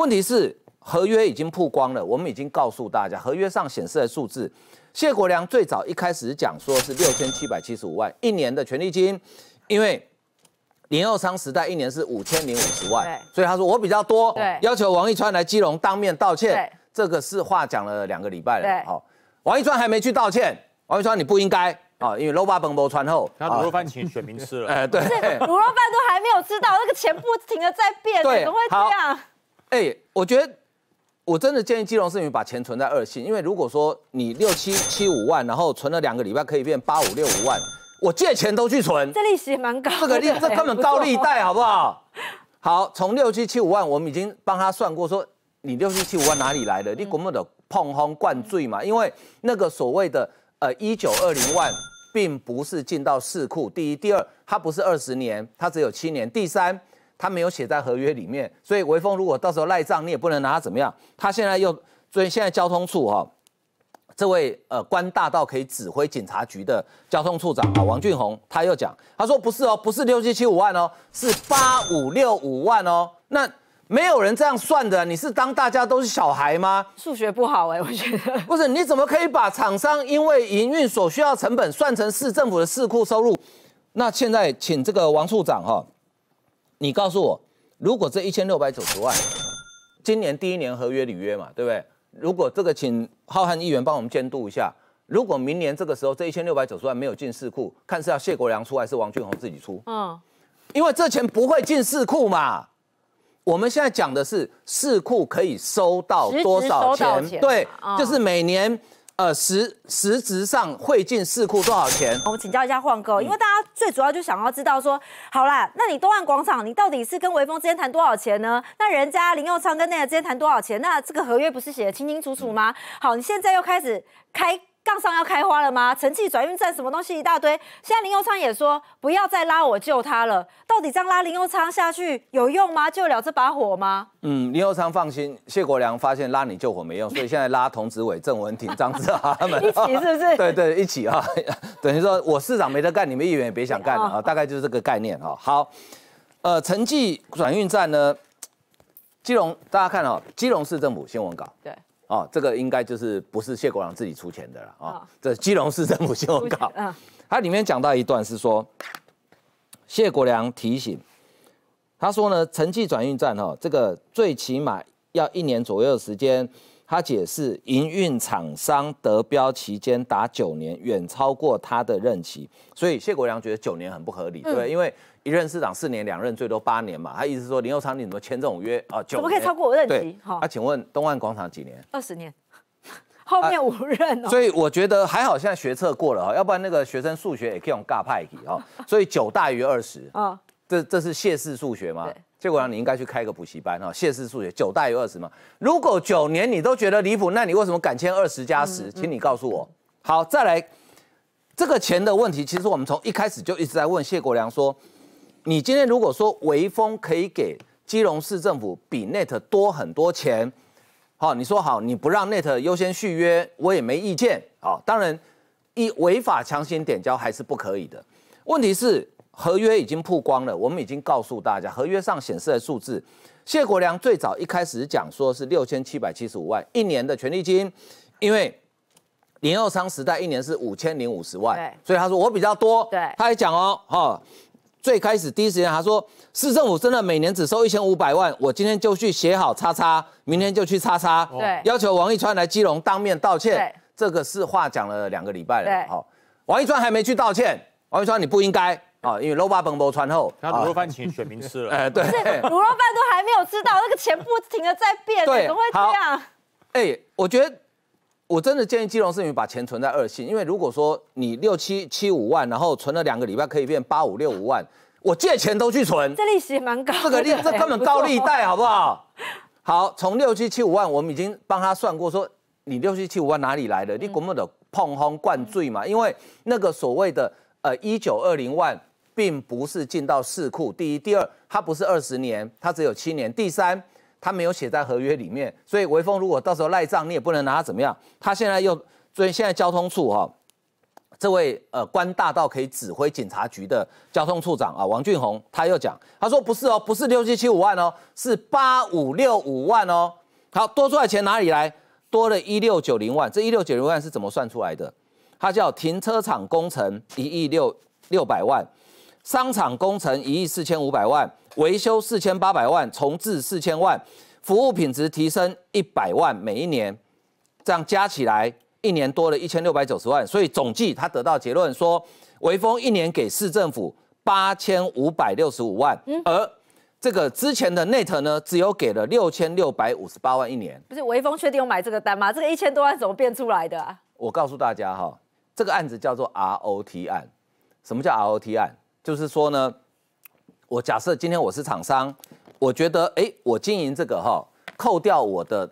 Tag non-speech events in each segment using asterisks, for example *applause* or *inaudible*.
问题是合约已经曝光了，我们已经告诉大家合约上显示的数字。谢国良最早一开始讲说是六千七百七十五万一年的权利金，因为零二昌时代一年是五千零五十万，所以他说我比较多，对，要求王一川来基隆当面道歉，这个是话讲了两个礼拜了，对，哈，王一川还没去道歉，王一川你不应该啊，因为 l o 崩 b 穿后，他卤肉饭请选民吃了，哎，*laughs* 对，卤肉饭都还没有吃到，那个钱不停的在变，怎么会这样？哎，我觉得我真的建议基隆市民把钱存在二信，因为如果说你六七七五万，然后存了两个礼拜可以变八五六五万，我借钱都去存，这利息蛮高，这个利这根本高利贷好不好？好，从六七七五万，我们已经帮他算过，说你六七七五万哪里来的？你根本的碰风灌醉嘛，因为那个所谓的呃一九二零万，并不是进到四库第一、第二，它不是二十年，它只有七年，第三。他没有写在合约里面，所以微风如果到时候赖账，你也不能拿他怎么样。他现在又，所以现在交通处哈，这位呃官大到可以指挥警察局的交通处长啊，王俊宏他又讲，他说不是哦，不是六七七五万哦，是八五六五万哦。那没有人这样算的，你是当大家都是小孩吗？数学不好哎，我觉得不是，你怎么可以把厂商因为营运所需要成本算成市政府的市库收入？那现在请这个王处长哈。你告诉我，如果这一千六百九十万，今年第一年合约履约嘛，对不对？如果这个，请浩瀚议员帮我们监督一下。如果明年这个时候这一千六百九十万没有进市库，看是要谢国良出还是王俊宏自己出？嗯，因为这钱不会进市库嘛。我们现在讲的是市库可以收到多少钱？对，就是每年。呃，实实质上汇进市库多少钱？我们请教一下换哥，因为大家最主要就想要知道说，好啦，那你东岸广场，你到底是跟维风之间谈多少钱呢？那人家林佑昌跟那个之间谈多少钱？那这个合约不是写的清清楚楚吗？好，你现在又开始开。杠上要开花了吗？城际转运站什么东西一大堆。现在林佑昌也说不要再拉我救他了。到底这样拉林佑昌下去有用吗？救了这把火吗？嗯，林佑昌放心，谢国良发现拉你救火没用，*laughs* 所以现在拉童子伟、郑文挺、张志豪他们 *laughs* 一起，是不是？*laughs* 对对，一起啊。等于说我市长没得干，你们议员也别想干啊。大概就是这个概念哈。好，呃，城际转运站呢，基隆大家看啊，基隆市政府新闻稿。对。哦，这个应该就是不是谢国良自己出钱的了啊。这是基隆市政府新闻稿，*laughs* 它里面讲到一段是说，谢国良提醒，他说呢，城际转运站哈，这个最起码要一年左右时间。他解释营运厂商得标期间达九年，远超过他的任期，所以谢国良觉得九年很不合理，对不因为一任市长四年，两任最多八年嘛。他意思说，林佑昌你怎么签这种约？啊，九怎么可以超过我任期？好，那请问东岸广场几年？二十年，*laughs* 后面五任。所以我觉得还好，现在学测过了哈，要不然那个学生数学也可以用尬派题哈。*laughs* 所以九大于二十啊，这这是谢氏数学吗？谢国良，你应该去开个补习班哈！谢氏数学九大于二十嘛。如果九年你都觉得离谱，那你为什么敢签二十加十？请你告诉我。好，再来这个钱的问题，其实我们从一开始就一直在问谢国良说：你今天如果说微风可以给基隆市政府比 Net 多很多钱，好，你说好，你不让 Net 优先续约，我也没意见。好，当然一违法强行点交还是不可以的。问题是？合约已经曝光了，我们已经告诉大家，合约上显示的数字。谢国良最早一开始讲说是六千七百七十五万一年的权利金，因为林耀昌时代一年是五千零五十万，对，所以他说我比较多，对，他还讲哦，哈，最开始第一时间他说市政府真的每年只收一千五百万，我今天就去写好叉叉，明天就去叉叉，对，要求王一川来基隆当面道歉，这个是话讲了两个礼拜了，对，王一川还没去道歉，王一川你不应该。啊，*laughs* 因为肉包奔波穿后，那卤肉饭请选民吃了。*laughs* 哎，对，卤肉饭都还没有吃到，那个钱不停的在变，怎么会这样？哎，我觉得我真的建议基隆市民把钱存在二性，因为如果说你六七七五万，然后存了两个礼拜可以变八五六五万，我借钱都去存，这利息蛮高，这个利这根本高利贷好不好？好，从六七七五万，我们已经帮他算过，说你六七七五万哪里来的？你根本的碰风灌醉嘛，因为那个所谓的呃一九二零万。并不是进到市库，第一，第二，它不是二十年，它只有七年。第三，它没有写在合约里面，所以威峰如果到时候赖账，你也不能拿他怎么样。他现在又，所以现在交通处哈，这位呃官大到可以指挥警察局的交通处长啊，王俊宏他又讲，他说不是哦，不是六七七五万哦，是八五六五万哦。好多出来钱哪里来？多了一六九零万，这一六九零万是怎么算出来的？他叫停车场工程一亿六六百万。商场工程一亿四千五百万，维修四千八百万，重置四千万，服务品质提升一百万每一年，这样加起来一年多了一千六百九十万。所以总计他得到结论说，维丰一年给市政府八千五百六十五万，嗯，而这个之前的 Net 呢，只有给了六千六百五十八万一年。不是维丰确定有买这个单吗？这个一千多万怎么变出来的？我告诉大家哈，这个案子叫做 ROT 案。什么叫 ROT 案？就是说呢，我假设今天我是厂商，我觉得哎，我经营这个哈，扣掉我的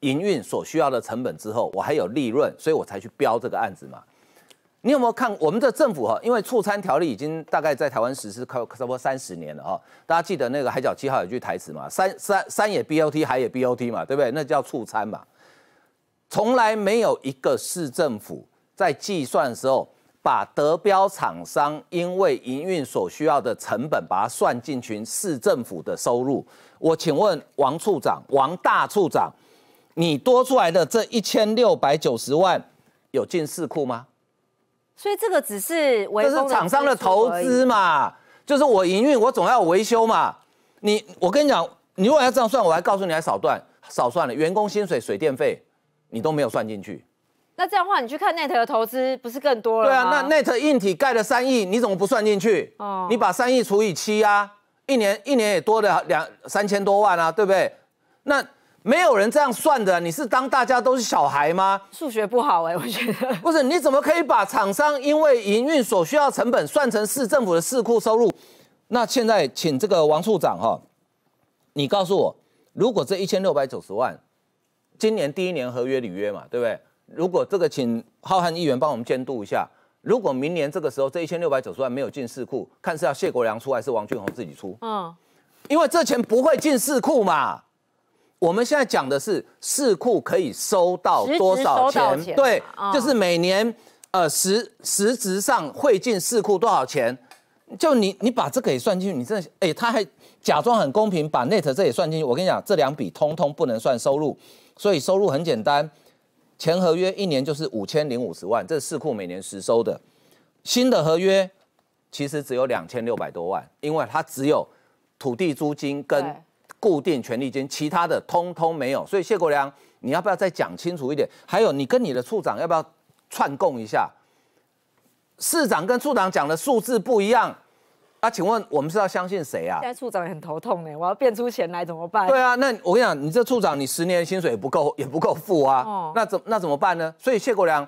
营运所需要的成本之后，我还有利润，所以我才去标这个案子嘛。你有没有看我们的政府哈？因为促餐条例已经大概在台湾实施快差不多三十年了哈，大家记得那个海角七号有句台词嘛，“三三三也 BOT，海也 BOT” 嘛，对不对？那叫促餐嘛，从来没有一个市政府在计算的时候。把德标厂商因为营运所需要的成本，把它算进群市政府的收入。我请问王处长，王大处长，你多出来的这一千六百九十万有进市库吗？所以这个只是这是厂商的投资嘛，就是我营运，我总要维修嘛。你我跟你讲，你如果要这样算，我还告诉你还少算，少算了员工薪水、水电费，你都没有算进去。那这样的话，你去看 Net 的投资不是更多了对啊，那 Net 硬体盖了三亿，你怎么不算进去？哦，你把三亿除以七啊，一年一年也多了两三千多万啊，对不对？那没有人这样算的，你是当大家都是小孩吗？数学不好哎，我觉得不是，你怎么可以把厂商因为营运所需要成本算成市政府的市库收入？那现在请这个王处长哈，你告诉我，如果这一千六百九十万，今年第一年合约履约嘛，对不对？如果这个，请浩瀚议员帮我们监督一下。如果明年这个时候，这一千六百九十万没有进市库，看是要谢国良出还是王俊宏自己出？嗯，因为这钱不会进市库嘛。我们现在讲的是市库可以收到多少钱？对，就是每年呃实实质上会进市库多少钱？就你你把这个也算进去，你这哎他还假装很公平，把 net 这也算进去。我跟你讲，这两笔通通不能算收入，所以收入很简单。前合约一年就是五千零五十万，这是市库每年实收的。新的合约其实只有两千六百多万，因为它只有土地租金跟固定权利金，其他的通通没有。所以谢国良，你要不要再讲清楚一点？还有，你跟你的处长要不要串供一下？市长跟处长讲的数字不一样。那请问我们是要相信谁啊？现在处长也很头痛呢，我要变出钱来怎么办？对啊，那我跟你讲，你这处长，你十年薪水也不够，*laughs* 也不够付啊。哦、那怎那怎么办呢？所以谢国良，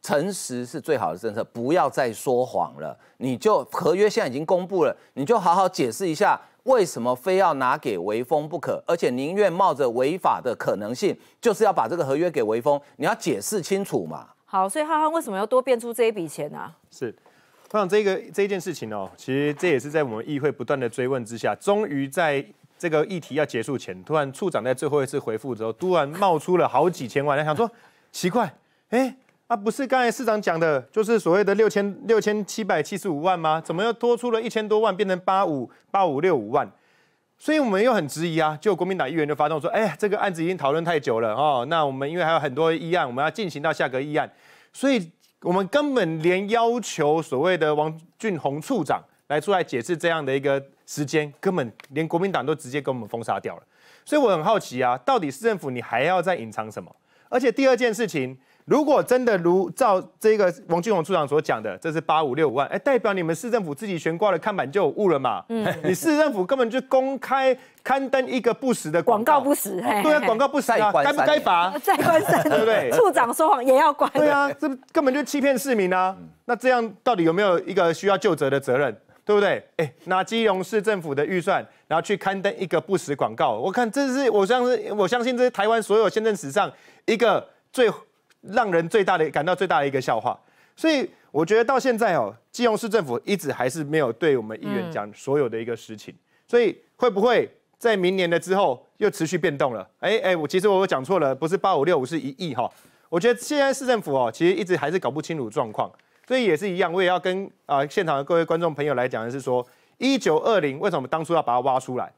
诚实是最好的政策，不要再说谎了。你就合约现在已经公布了，你就好好解释一下，为什么非要拿给微风不可？而且宁愿冒着违法的可能性，就是要把这个合约给微风，你要解释清楚嘛。好，所以浩瀚为什么要多变出这一笔钱呢？是。我想这个这一件事情哦，其实这也是在我们议会不断的追问之下，终于在这个议题要结束前，突然处长在最后一次回复之后，突然冒出了好几千万，想说奇怪，哎啊，不是刚才市长讲的，就是所谓的六千六千七百七十五万吗？怎么又多出了一千多万，变成八五八五六五万？所以我们又很质疑啊，就国民党议员就发动说，哎呀，这个案子已经讨论太久了哦，那我们因为还有很多议案，我们要进行到下个议案，所以。我们根本连要求所谓的王俊宏处长来出来解释这样的一个时间，根本连国民党都直接给我们封杀掉了。所以我很好奇啊，到底市政府你还要再隐藏什么？而且第二件事情。如果真的如照这个王俊宏处长所讲的，这是八五六五万，哎，代表你们市政府自己悬挂的看板就误了嘛？嗯，*laughs* 你市政府根本就公开刊登一个不实的广告，不实，对啊，广告不实，该不该罚？再关三，*laughs* 对不对？处长说谎也要关，对啊，这根本就欺骗市民啊！那这样到底有没有一个需要就责的责任，对不对？哎，拿基隆市政府的预算，然后去刊登一个不实广告，我看这是我相信，我相信这是台湾所有宪政史上一个最。让人最大的感到最大的一个笑话，所以我觉得到现在哦，基隆市政府一直还是没有对我们议员讲所有的一个实情，所以会不会在明年了之后又持续变动了？哎哎，我其实我讲错了，不是八五六五是一亿哈，我觉得现在市政府哦，其实一直还是搞不清楚状况，所以也是一样，我也要跟啊现场的各位观众朋友来讲的是说，一九二零为什么当初要把它挖出来？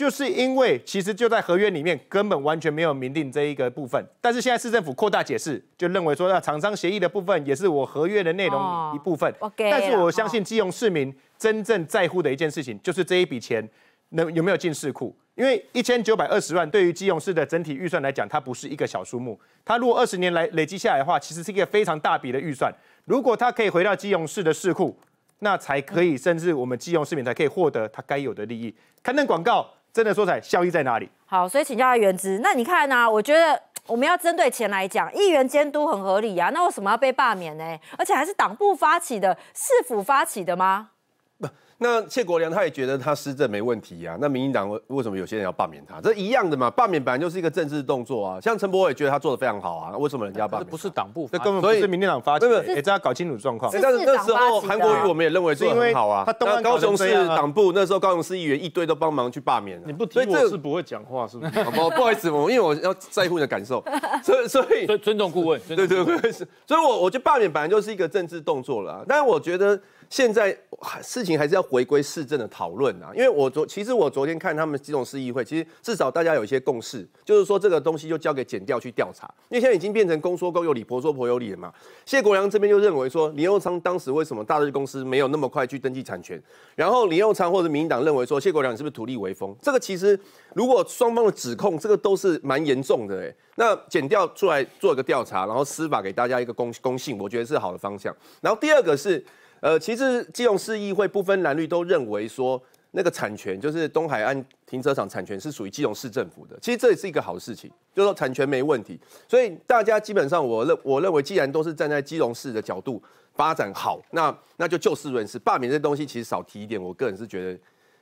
就是因为其实就在合约里面根本完全没有明定这一个部分，但是现在市政府扩大解释，就认为说那厂商协议的部分也是我合约的内容一部分。但是我相信基隆市民真正在乎的一件事情就是这一笔钱，能有没有进市库？因为一千九百二十万对于基隆市的整体预算来讲，它不是一个小数目。它如果二十年来累积下来的话，其实是一个非常大笔的预算。如果它可以回到基隆市的市库，那才可以，甚至我们基隆市民才可以获得它该有的利益。刊登广告。真的说出来，效益在哪里？好，所以请教阿原之，那你看呢？我觉得我们要针对钱来讲，议员监督很合理啊，那为什么要被罢免呢？而且还是党部发起的，市府发起的吗？不。那谢国良他也觉得他施政没问题啊，那民进党为为什么有些人要罢免他？这一样的嘛，罢免本来就是一个政治动作啊。像陈伯伟觉得他做的非常好啊，为什么人家罢？不是党部本不是民进党发，对不对？哎，这家搞清楚状况。但是那时候韩国瑜我们也认为很好啊。他高雄市党部，那时候高雄市议员一堆都帮忙去罢免。你不提我是不会讲话，是不是？不，不好意思，我因为我要在乎你的感受，*laughs* 所以所以尊重顾问，对对对，所以，我我觉得罢免本来就是一个政治动作了啊。但是我觉得现在事情还是要。回归市政的讨论啊，因为我昨其实我昨天看他们这种市议会，其实至少大家有一些共识，就是说这个东西就交给检调去调查，因为现在已经变成公说公有理，婆说婆有理了嘛。谢国良这边就认为说李佑昌当时为什么大日公司没有那么快去登记产权，然后李佑昌或者民进党认为说谢国良你是不是图利为风，这个其实如果双方的指控，这个都是蛮严重的。哎，那检调出来做一个调查，然后司法给大家一个公公信，我觉得是好的方向。然后第二个是。呃，其实基隆市议会不分蓝绿都认为说，那个产权就是东海岸停车场产权是属于基隆市政府的。其实这也是一个好事情，就是说产权没问题。所以大家基本上，我认我认为，既然都是站在基隆市的角度发展好，那那就就事论事，罢免这东西其实少提一点，我个人是觉得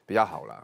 比较好啦。